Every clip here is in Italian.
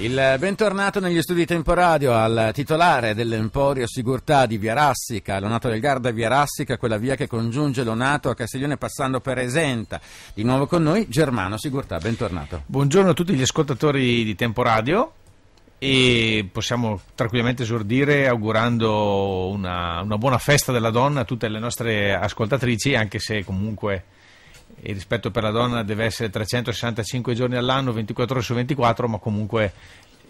Il bentornato negli studi di Tempo Radio al titolare dell'Emporio Sigurtà di Via Rassica, Lonato del Garda Via Rassica, quella via che congiunge Lonato a Castiglione passando per Esenta. Di nuovo con noi Germano Sigurtà, bentornato. Buongiorno a tutti gli ascoltatori di Tempo Radio e possiamo tranquillamente esordire augurando una, una buona festa della donna a tutte le nostre ascoltatrici, anche se comunque il rispetto per la donna deve essere 365 giorni all'anno, 24 ore su 24, ma comunque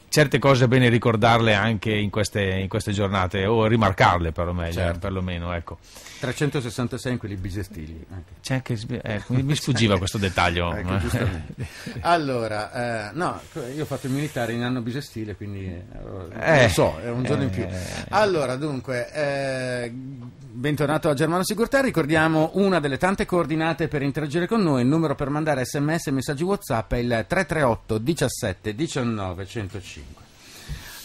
certe cose è bene ricordarle anche in queste, in queste giornate o rimarcarle perlomeno, certo. perlomeno ecco. 366 in quelli bisestili anche. Eh, mi sfuggiva questo dettaglio ecco, allora eh, no, io ho fatto il militare in anno bisestile quindi eh, eh, lo so è un giorno in più eh. allora dunque eh, bentornato a Germano Sigurtà ricordiamo una delle tante coordinate per interagire con noi il numero per mandare sms e messaggi whatsapp è il 338 17 19 105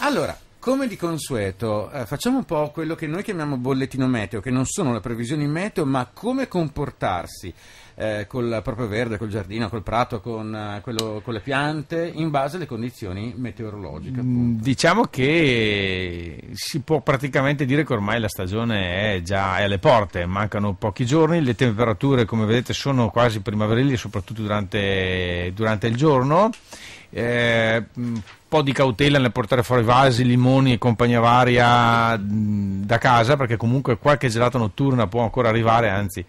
allora, come di consueto, eh, facciamo un po' quello che noi chiamiamo bollettino meteo, che non sono le previsioni meteo, ma come comportarsi eh, col proprio verde, col giardino, col prato, con, eh, quello, con le piante, in base alle condizioni meteorologiche. Mm, appunto. Diciamo che si può praticamente dire che ormai la stagione è già è alle porte, mancano pochi giorni, le temperature come vedete sono quasi primaverili, soprattutto durante, durante il giorno. Eh, mm, po' di cautela nel portare fuori vasi, limoni e compagnia varia da casa, perché comunque qualche gelata notturna può ancora arrivare, anzi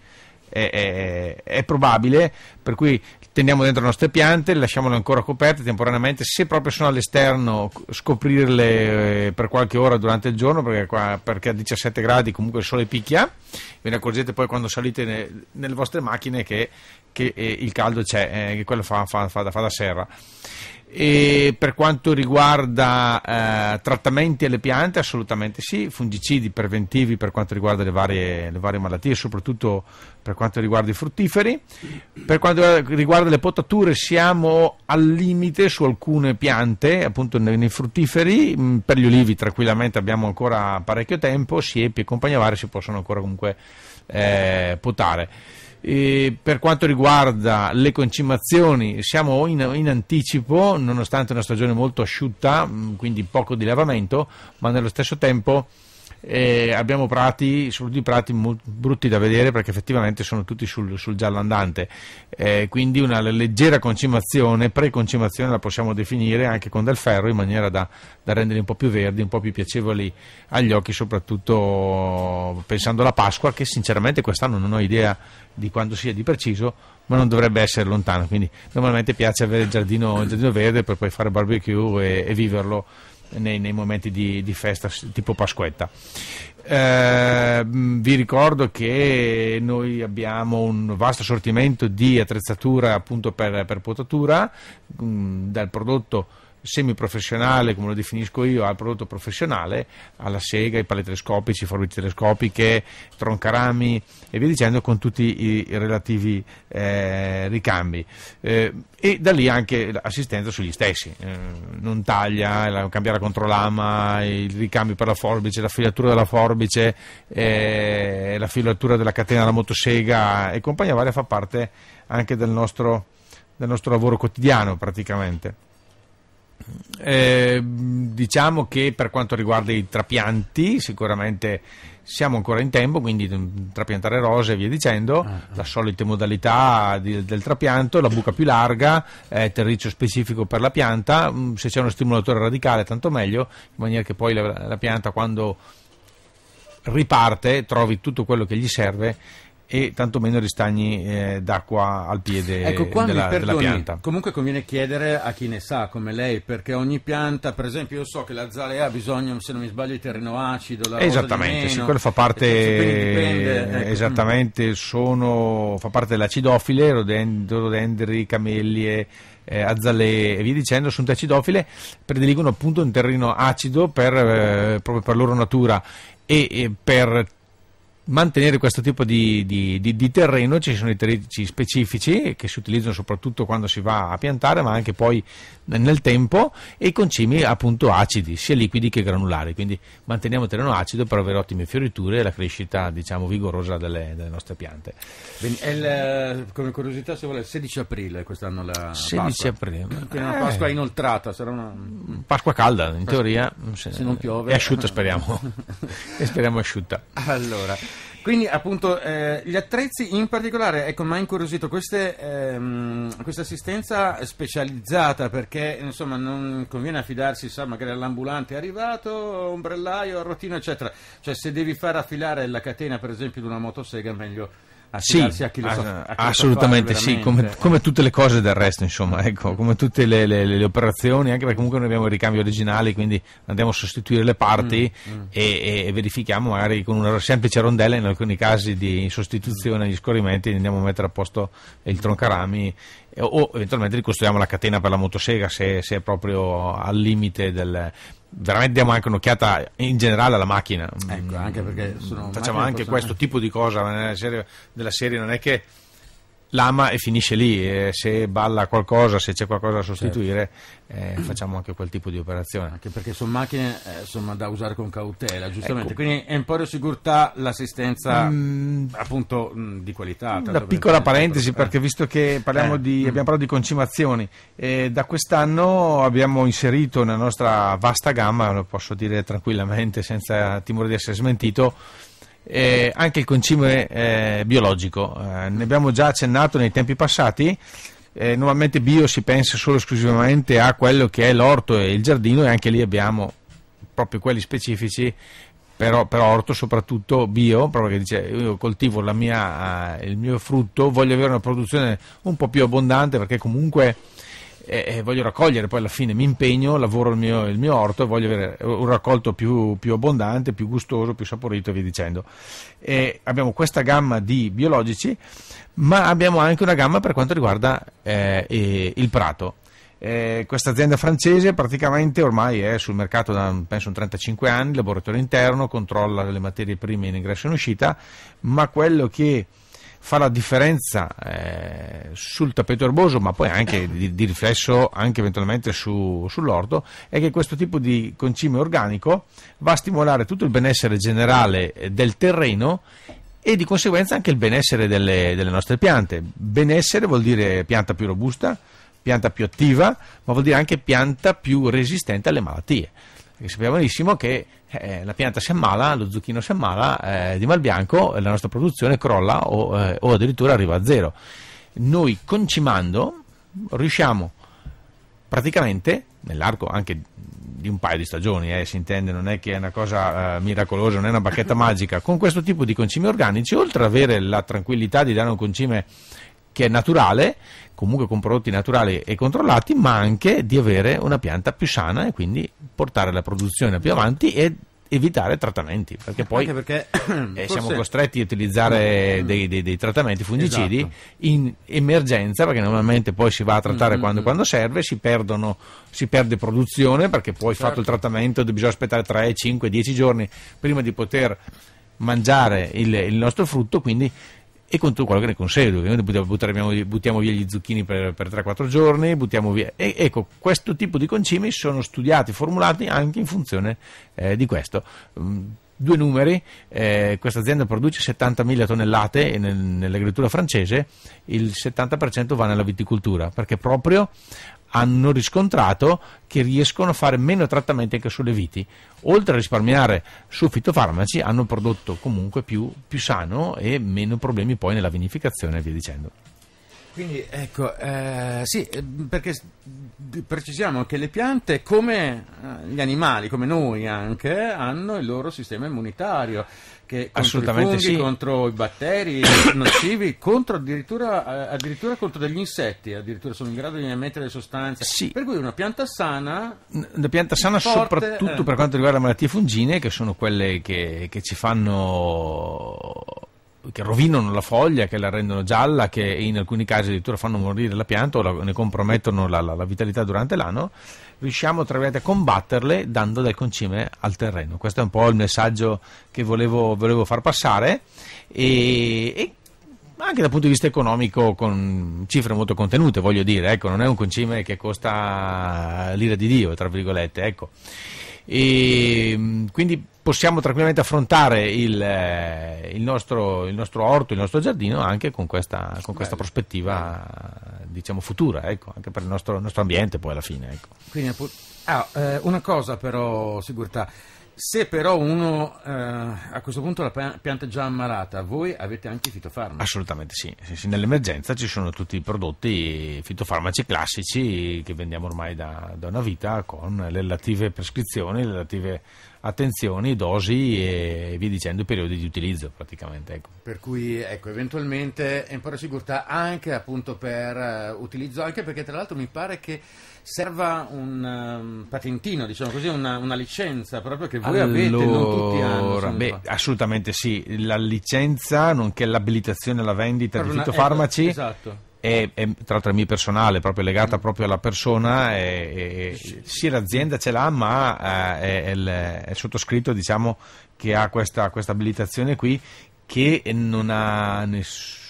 è, è, è probabile, per cui teniamo dentro le nostre piante, lasciamole ancora coperte temporaneamente, se proprio sono all'esterno scoprirle eh, per qualche ora durante il giorno, perché, qua, perché a 17 gradi comunque il sole picchia, ve ne accorgete poi quando salite nelle vostre macchine che che eh, il caldo c'è, eh, che quello fa, fa, fa, da, fa da serra. E per quanto riguarda eh, trattamenti alle piante, assolutamente sì, fungicidi preventivi per quanto riguarda le varie, le varie, malattie, soprattutto per quanto riguarda i fruttiferi. Per quanto riguarda le potature, siamo al limite su alcune piante, appunto nei, nei fruttiferi. Mm, per gli olivi, tranquillamente, abbiamo ancora parecchio tempo, siepi e compagnia varie si possono ancora comunque eh, potare e per quanto riguarda le concimazioni, siamo in, in, anticipo, nonostante una stagione molto asciutta, mm, quindi poco di lavamento, ma nello stesso tempo e abbiamo prati, soprattutto prati brutti da vedere perché effettivamente sono tutti sul, sul giallo andante, eh, quindi una leggera concimazione, preconcimazione la possiamo definire anche con del ferro in maniera da, da renderli un po' più verdi, un po' più piacevoli agli occhi, soprattutto pensando alla Pasqua che sinceramente quest'anno non ho idea di quando sia di preciso, ma non dovrebbe essere lontano, quindi normalmente piace avere il giardino, il giardino verde per poi fare barbecue e, e viverlo nei, nei momenti di, di, festa tipo Pasquetta. Eh, vi ricordo che noi abbiamo un vasto assortimento di attrezzatura appunto per, per potatura, mh, mm, dal prodotto semiprofessionale, come lo definisco io, al prodotto professionale, alla sega, ai pali telescopici, forbici telescopiche, troncarami e via dicendo con tutti i relativi eh, ricambi. Eh, e da lì anche l'assistenza sugli stessi, eh, non taglia, eh, la, cambiare controlama, i ricambi per la forbice, la filatura della forbice, eh, la filatura della catena della motosega e compagnia varia fa parte anche del nostro, del nostro lavoro quotidiano praticamente. Eh, diciamo che per quanto riguarda i trapianti, sicuramente siamo ancora in tempo, quindi trapiantare rose e via dicendo, ah, ah. la solita modalità di, del trapianto, la buca più larga, eh, terriccio specifico per la pianta, mm, se c'è uno stimolatore radicale tanto meglio, in maniera che poi la, la pianta quando riparte trovi tutto quello che gli serve e tantomeno ristagni eh, d'acqua al piede ecco, quando, della, perdoni, della, pianta. Comunque conviene chiedere a chi ne sa, come lei, perché ogni pianta, per esempio, io so che la zalea ha bisogno, se non mi sbaglio, di terreno acido, la Esattamente, meno, sì, quello fa parte, ecco. Eh, esattamente, sono, fa parte delle acidofile, rodendri, camellie, eh, azalee e via dicendo, sono acidofile, prediligono appunto un terreno acido per, eh, proprio per loro natura e per mantenere questo tipo di, di, di, di, terreno ci sono i terreni specifici che si utilizzano soprattutto quando si va a piantare ma anche poi nel tempo e i concimi appunto acidi sia liquidi che granulari quindi manteniamo il terreno acido per avere ottime fioriture e la crescita diciamo vigorosa delle, delle nostre piante il, eh, come curiosità se vuole il 16 aprile quest'anno la 16 Pasqua. aprile è una Pasqua eh. inoltrata sarà una mm, Pasqua calda in Pasqua. teoria se, se non piove è asciutta speriamo e speriamo asciutta allora quindi appunto eh, gli attrezzi in particolare, ecco, mi ha incuriosito queste, ehm, questa assistenza specializzata perché insomma non conviene affidarsi sa, magari all'ambulante è arrivato, ombrellaio, rotino eccetera, cioè se devi far affilare la catena per esempio di una motosega meglio sì, a chi lo sa a chi assolutamente lo sa fare, sì come, come, tutte le cose del resto insomma ecco come tutte le, le, le, operazioni anche perché comunque noi abbiamo i ricambi originali quindi andiamo a sostituire le parti mm, mm. E, e, verifichiamo magari con una semplice rondella in alcuni casi di sostituzione agli scorrimenti andiamo a mettere a posto il troncarami o eventualmente ricostruiamo la catena per la motosega se, se è proprio al limite del, veramente diamo anche un'occhiata in generale alla macchina. Ecco, anche perché mm, facciamo anche questo tipo di cosa serie, della serie, non è che l'ama e finisce lì e se balla qualcosa, se c'è qualcosa da certo. sostituire certo. eh, facciamo anche quel tipo di operazione anche perché sono macchine eh, insomma, da usare con cautela giustamente, ecco. quindi è un po' di sicurezza l'assistenza mm. appunto mh, mm, di qualità una piccola ecco. parentesi per... perché visto che eh. di, mm. abbiamo parlato di concimazioni da quest'anno abbiamo inserito nella nostra vasta gamma, lo posso dire tranquillamente senza timore di essere smentito eh, anche il concime eh, biologico. Eh, ne abbiamo già accennato nei tempi passati. Eh, normalmente bio si pensa solo esclusivamente a quello che è l'orto e il giardino e anche lì abbiamo proprio quelli specifici per, per orto, soprattutto bio, proprio che dice io coltivo mia, eh, il mio frutto, voglio avere una produzione un po' più abbondante perché comunque e, voglio raccogliere, poi alla fine mi impegno, lavoro il mio, il mio orto e voglio avere un raccolto più, più, abbondante, più gustoso, più saporito e via dicendo. E abbiamo questa gamma di biologici, ma abbiamo anche una gamma per quanto riguarda eh, il prato. Eh, questa azienda francese praticamente ormai è sul mercato da penso 35 anni, laboratorio interno, controlla le materie prime in ingresso e in uscita, ma quello che fa la differenza eh, sul tappeto erboso, ma poi anche di, di riflesso anche eventualmente su, sull'orto, è che questo tipo di concime organico va a stimolare tutto il benessere generale eh, del terreno e di conseguenza anche il benessere delle, delle nostre piante. Benessere vuol dire pianta più robusta, pianta più attiva, ma vuol dire anche pianta più resistente alle malattie perché sappiamo benissimo che eh, la pianta si ammala, lo zucchino si ammala eh, di e la nostra produzione crolla o, eh, o, addirittura arriva a zero. Noi concimando riusciamo praticamente, nell'arco anche di un paio di stagioni, eh, si intende, non è che è una cosa eh, miracolosa, non è una bacchetta magica, con questo tipo di concimi organici, oltre ad avere la tranquillità di dare un concime che è naturale, comunque con prodotti naturali e controllati, ma anche di avere una pianta più sana e quindi portare la produzione più avanti e evitare trattamenti perché poi perché, eh, siamo costretti a utilizzare mm. dei, dei, dei trattamenti fungicidi esatto. in emergenza perché normalmente poi si va a trattare mm quando, quando, serve si, perdono, si, perde produzione perché poi certo. fatto il certo. trattamento bisogna aspettare 3, 5, 10 giorni prima di poter mangiare il, il nostro frutto quindi e con tutto quello che ne consegue. Ovviamente buttiamo, buttiamo via gli zucchini per, per 3-4 giorni, buttiamo via. E, ecco, questo tipo di concimi sono studiati, formulati anche in funzione eh, di questo. Mm, due numeri, eh, questa azienda produce 70.000 tonnellate nel, nell'agricoltura francese il 70% va nella viticoltura perché proprio hanno riscontrato che riescono a fare meno trattamenti anche sulle viti. Oltre a risparmiare su fitofarmaci, hanno un prodotto comunque più, più sano e meno problemi poi nella vinificazione e via dicendo. Quindi ecco, eh, sì, perché precisiamo che le piante, come eh, gli animali, come noi anche, hanno il loro sistema immunitario che Assolutamente contro i funghi, sì. contro i batteri nocivi, contro addirittura, eh, addirittura, contro degli insetti, addirittura sono in grado di emettere sostanze. Sì. Per cui una pianta sana... Una pianta sana forte, soprattutto eh, per quanto riguarda le malattie fungine, che sono quelle che, che ci fanno che rovinano la foglia, che la rendono gialla, che in alcuni casi addirittura fanno morire la pianta o la, ne compromettono la, la, la, vitalità durante l'anno, riusciamo a combatterle dando del concime al terreno. Questo è un po' il messaggio che volevo, volevo far passare e, e anche dal punto di vista economico con cifre molto contenute, voglio dire, ecco, non è un concime che costa l'ira di Dio, tra virgolette, ecco. E ehm, quindi possiamo tranquillamente affrontare il, eh, il, nostro, il, nostro, orto, il nostro giardino anche con questa, con questa prospettiva diciamo, futura, ecco, anche per il nostro, nostro, ambiente poi alla fine. Ecco. Quindi, ah, eh, una cosa però, Sigurtà, se però uno eh, a questo punto la pianta è già ammalata, voi avete anche i fitofarmaci? Assolutamente sì. sì, sì. Nell'emergenza ci sono tutti i prodotti fitofarmaci classici che vendiamo ormai da, da, una vita con le relative prescrizioni, le relative attenzioni, dosi e vi dicendo i periodi di utilizzo praticamente. Ecco. Per cui ecco, eventualmente è un po' la sicurezza anche appunto per uh, utilizzo, anche perché tra l'altro mi pare che serva un um, patentino, diciamo così, una, una, licenza proprio che voi allora, avete, non tutti hanno. Beh, assolutamente sì, la licenza nonché l'abilitazione alla vendita per di una, fitofarmaci. Eh, esatto. È, è, tra l'altro è mia personale, proprio legata mm. proprio alla persona, è, mm. è, sì l'azienda ce l'ha ma eh, è, il sottoscritto diciamo, che ha questa, questa abilitazione qui che non ha nessun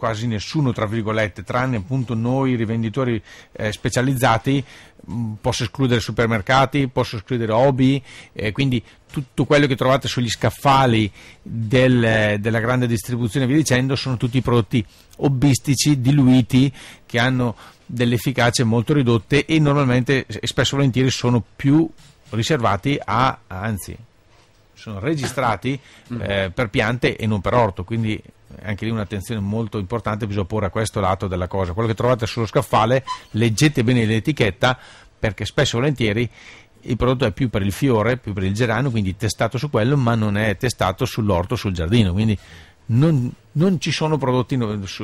quasi nessuno, tra virgolette, tranne appunto noi rivenditori eh, specializzati, mm, posso escludere supermercati, posso escludere hobby, eh, quindi tutto quello che trovate sugli scaffali del, della grande distribuzione, vi dicendo, sono tutti prodotti hobbistici, diluiti, che hanno delle efficacie molto ridotte e normalmente e spesso e volentieri sono più riservati a, anzi, sono registrati mm. eh, per piante e non per orto, quindi anche lì un'attenzione molto importante bisogna porre a questo lato della cosa. Quello che trovate sullo scaffale, leggete bene l'etichetta perché spesso e volentieri il prodotto è più per il fiore, più per il gerano, quindi testato su quello, ma non è testato sull'orto, sul giardino. Quindi non, non ci sono prodotti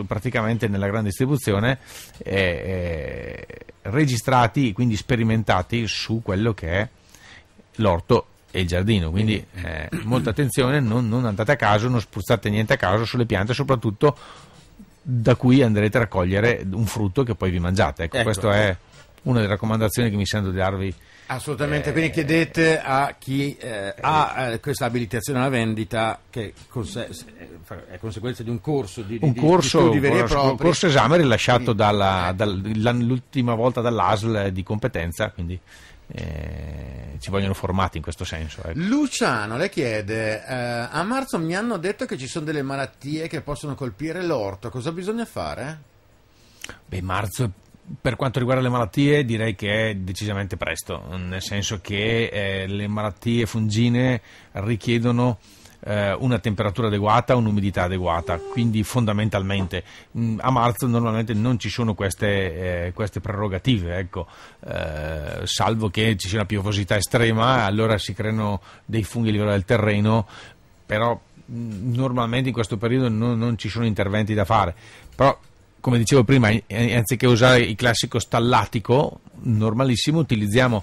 praticamente nella grande distribuzione eh, eh, registrati, quindi sperimentati su quello che è l'orto e il giardino, quindi eh, molta attenzione, non, non andate a caso, non spruzzate niente a caso sulle piante, soprattutto da cui andrete a raccogliere un frutto che poi vi mangiate. Ecco, ecco. questa è una delle raccomandazioni che mi sento di darvi. Assolutamente, eh, quindi chiedete a chi eh, ha eh, questa abilitazione alla vendita che conse- eh, è conseguenza di un corso di, di, un corso, di studi veri e propri. Un corso esame rilasciato dalla, ecco. dall'ultima volta dall'ASL di competenza, quindi eh, ci vogliono formati in questo senso. Ecco. Luciano le chiede: eh, a marzo mi hanno detto che ci sono delle malattie che possono colpire l'orto, cosa bisogna fare? Beh, marzo per quanto riguarda le malattie direi che è decisamente presto, nel senso che eh, le malattie fungine richiedono eh, una temperatura adeguata, un'umidità adeguata, quindi fondamentalmente mh, mm, a marzo normalmente non ci sono queste, eh, queste prerogative, ecco, eh, salvo che ci sia una piovosità estrema, allora si creano dei funghi a livello del terreno, però mh, mm, normalmente in questo periodo non, non ci sono interventi da fare. Però, come dicevo prima, anziché usare il classico stallatico normalissimo, utilizziamo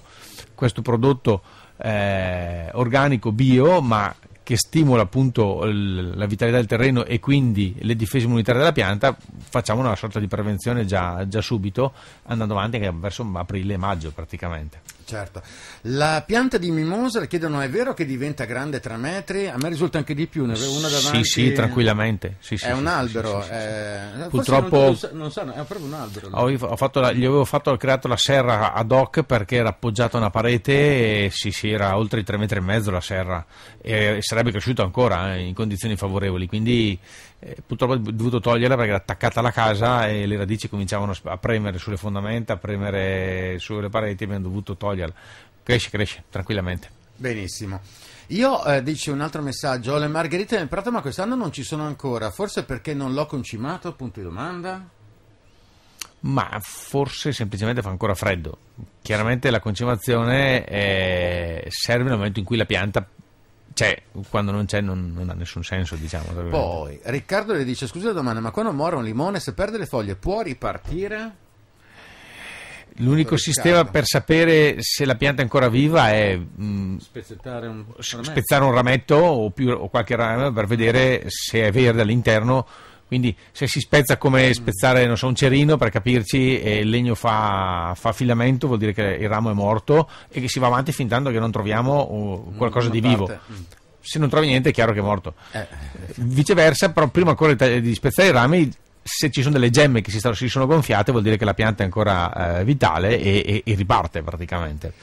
questo prodotto eh, organico bio, ma che stimola appunto la vitalità del terreno e quindi le difese immunitarie della pianta, facciamo una sorta di prevenzione già, già subito andando avanti verso aprile-maggio praticamente. Certo. La pianta di mimosa, le chiedono, è vero che diventa grande 3 metri? A me risulta anche di più, ne avevo una davanti. Sì, sì, tranquillamente. Sì, sì, è un albero. Sì, eh... Purtroppo... Non, non so, è proprio un albero. Ho, la, gli avevo fatto, ho creato la serra ad hoc perché era appoggiata a una parete e sì, sì, era oltre i 3 metri e mezzo la serra. E sarebbe cresciuto ancora eh, in condizioni favorevoli, quindi eh, purtroppo ho dovuto toglierla perché era attaccata alla casa e le radici cominciavano a premere sulle fondamenta, a premere sulle pareti e abbiamo dovuto toglierla. Cresce, cresce, tranquillamente. Benissimo. Io eh, dice un altro messaggio, le margherite nel prato ma quest'anno non ci sono ancora, forse perché non l'ho concimato, punto di domanda? Ma forse semplicemente fa ancora freddo. Chiaramente la concimazione eh, serve nel momento in cui la pianta c'è, cioè, quando non c'è non, non ha nessun senso, diciamo. Poi Riccardo le dice: Scusa la domanda, ma quando muore un limone, se perde le foglie, può ripartire? L'unico sistema per sapere se la pianta è ancora viva è mh, mm, un spezzare un rametto o, più, o qualche rame per vedere se è verde all'interno quindi se si spezza come mm. spezzare so, un cerino, per capirci, e il legno fa, fa, filamento, vuol dire che il ramo è morto e che si va avanti fin tanto che non troviamo uh, mm, qualcosa di vivo. Mm. se non trovi niente è chiaro che è morto. Eh. Viceversa, però prima ancora di spezzare i rami, se ci sono delle gemme che si, sono gonfiate, vuol dire che la pianta è ancora eh, vitale e, e, e riparte praticamente.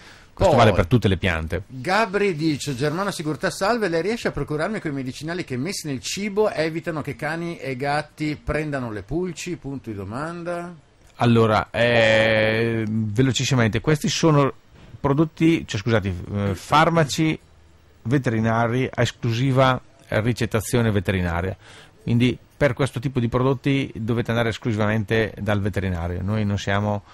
Questo vale per tutte le piante. Gabri dice: Germana Sicurezza Salve, lei riesce a procurarmi quei medicinali che messi nel cibo evitano che cani e gatti prendano le pulci? Punto di domanda. Allora, eh, velocissimamente, questi sono prodotti, cioè, scusate, eh, farmaci veterinari a esclusiva ricettazione veterinaria. Quindi per questo tipo di prodotti dovete andare esclusivamente dal veterinario. Noi non siamo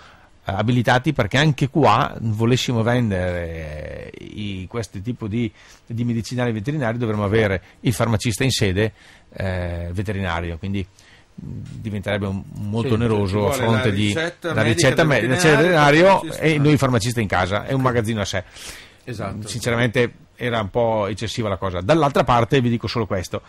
eh, abilitati perché anche qua volessimo vendere eh, i, questo tipo di, di, medicinali veterinari dovremmo avere il farmacista in sede eh, veterinario, quindi diventerebbe molto sì, oneroso a fronte di la ricetta medica del veterinario e noi il farmacista in casa, è un magazzino a sé. Esatto. Sinceramente era un po' eccessiva la cosa. Dall'altra parte vi dico solo questo.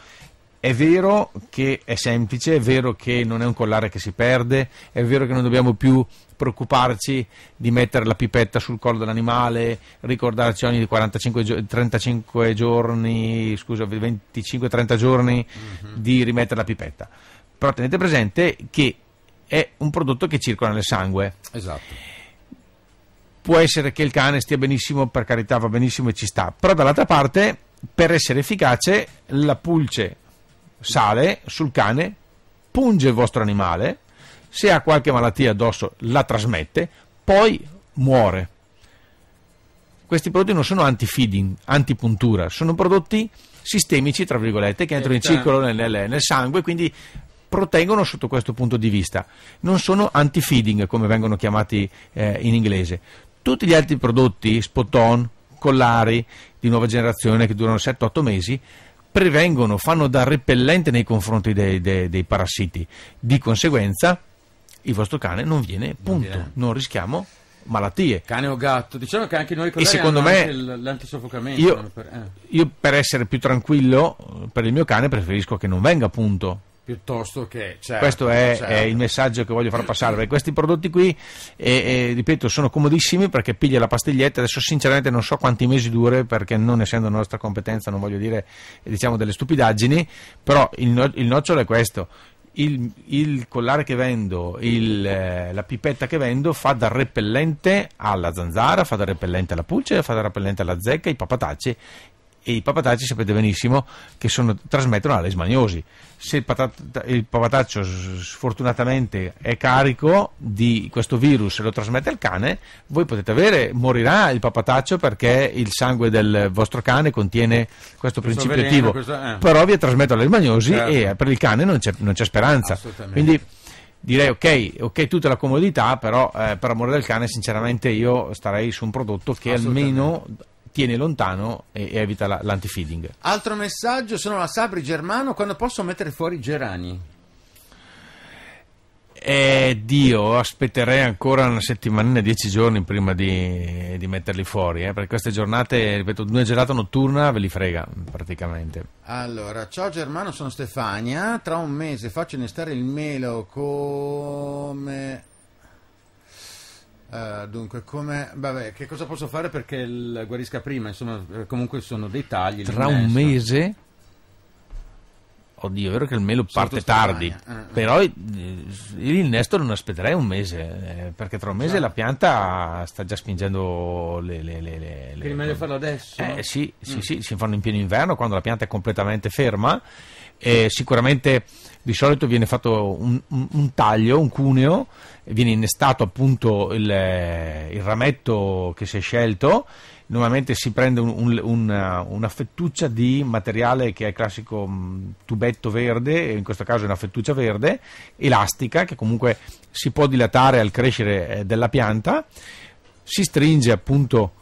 È vero che è semplice, è vero che non è un collare che si perde, è vero che non dobbiamo più preoccuparci di mettere la pipetta sul collo dell'animale, ricordarci ogni 45, 35 giorni, scusa, 25-30 giorni mm-hmm. di rimettere la pipetta. Però tenete presente che è un prodotto che circola nel sangue. Esatto. Può essere che il cane stia benissimo, per carità, va benissimo e ci sta, però dall'altra parte, per essere efficace, la pulce sale sul cane, punge il vostro animale se ha qualche malattia addosso la trasmette, poi muore. Questi prodotti non sono anti-feeding, anti-puntura, sono prodotti sistemici, tra virgolette, che entrano in certo. circolo nel, nel, nel sangue, quindi proteggono sotto questo punto di vista. Non sono anti-feeding, come vengono chiamati eh, in inglese. Tutti gli altri prodotti, spot-on, collari di nuova generazione che durano 7-8 mesi, prevengono, fanno da repellente nei confronti dei, dei, dei parassiti. Di conseguenza il vostro cane non viene, punto. Non, non rischiamo malattie. Cane o gatto, diciamo che anche noi e secondo me, l'antisoffocamento. Io, per, eh. io per essere più tranquillo per il mio cane preferisco che non venga, punto piuttosto che certo, questo è, certo. è, il certo. messaggio che voglio far passare questi prodotti qui eh, eh, ripeto sono comodissimi perché piglia la pastiglietta adesso sinceramente non so quanti mesi dure perché non essendo nostra competenza non voglio dire eh, diciamo delle stupidaggini però il, no- il nocciolo è questo il, il collare che vendo, il, eh, la pipetta che vendo fa da repellente alla zanzara, fa da repellente alla pulce, fa da repellente alla zecca, ai papatacci e i papatacci sapete benissimo che sono, trasmettono la smaniosi. Se il, patata, il, papataccio sfortunatamente è carico di questo virus e lo trasmette al cane, voi potete avere, morirà il papataccio perché il sangue del vostro cane contiene questo, questo principio veleno, attivo, questo, eh. però vi trasmette la leishmaniosi certo. e eh, per il cane non c'è, non c'è speranza. Quindi direi ok, ok tutta la comodità, però eh, per amore del cane sinceramente io starei su un prodotto che almeno tiene lontano e, e evita la, l'antifeeding. Altro messaggio, sono la Sabri Germano, quando posso mettere fuori i gerani? Eh, Dio, aspetterei ancora una settimana, dieci giorni prima di, di metterli fuori, eh, perché queste giornate, ripeto, una gelata notturna ve li frega praticamente. Allora, ciao Germano, sono Stefania, tra un mese faccio innestare il melo come Uh, dunque, come, vabbè, che cosa posso fare perché il guarisca prima? Insomma, eh, comunque sono dei tagli. Tra un mese. Oddio, è vero che il melo parte tardi, eh, eh, però eh. l'innesto non aspetterei un mese, eh, perché tra un mese esatto. la pianta sta già spingendo le... le, le, le, le... meglio farlo adesso? Eh, sì, sì, mm. sì, si fanno in pieno inverno, quando la pianta è completamente ferma, eh, sicuramente di solito viene fatto un, un, un, taglio, un cuneo, viene innestato appunto il, eh, il, rametto che si è scelto, normalmente si prende un, una, eh, una, fettuccia di materiale che è il classico mm, tubetto verde, in questo caso è una fettuccia verde, elastica, che comunque si può dilatare al crescere eh, della pianta, si stringe appunto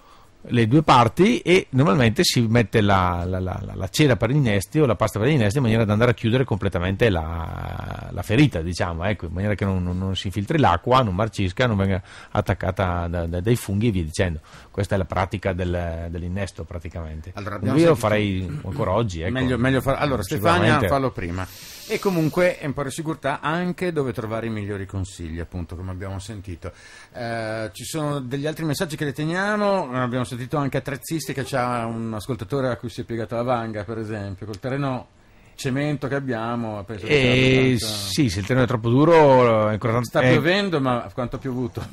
le due parti e normalmente si mette la, la, la, la, cera per gli innesti o la pasta per gli innesti in maniera da andare a chiudere completamente la, ferita, diciamo, ecco, in maniera che non, non, si infiltri l'acqua, non marcisca, non venga attaccata da, da, dai funghi e via dicendo. Questa è la pratica del, dell'innesto praticamente. Allora, io lo farei ancora oggi. Ecco. Meglio, meglio far... Allora Stefania fallo prima. E comunque è un po' di sicurezza anche dove trovare i migliori consigli, appunto, come abbiamo sentito. Eh, ci sono degli altri messaggi che le teniamo, abbiamo sentito sentito anche attrezzisti che c'ha un ascoltatore a cui si è piegata la vanga, per esempio, col terreno cemento che abbiamo. Penso che eh, sì, se il terreno è troppo duro. Eh, è Sta è, eh, piovendo, ma quanto ha piovuto?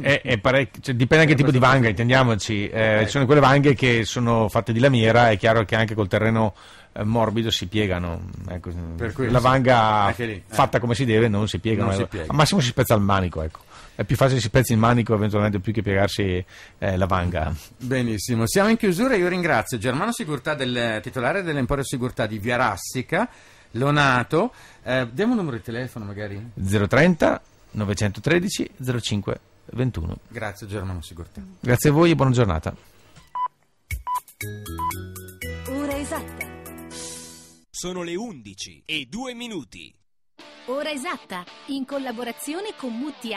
È, è parec- cioè, dipende anche dal tipo di vanga, intendiamoci. Eh, eh, Ci sono quelle vanghe che sono fatte di lamiera, è chiaro che anche col terreno eh, morbido si piegano. Ecco, la vanga lì, eh. fatta eh. come si deve non si piegano. piega. Al massimo si spezza il manico, ecco. È più facile si spezzi il manico eventualmente più che piegarsi eh, la vanga. Benissimo, siamo in chiusura. Io ringrazio Germano Sigurtà, del, titolare dell'Emporio Sigurtà di Via Rassica, Lonato. Eh, diamo un numero di telefono magari? 030 913 05 21. Grazie Germano Sigurtà. Grazie a voi e buona giornata. Ora esatto. Sono le 11 e 2 minuti. Ora esatta, in collaborazione con Mutti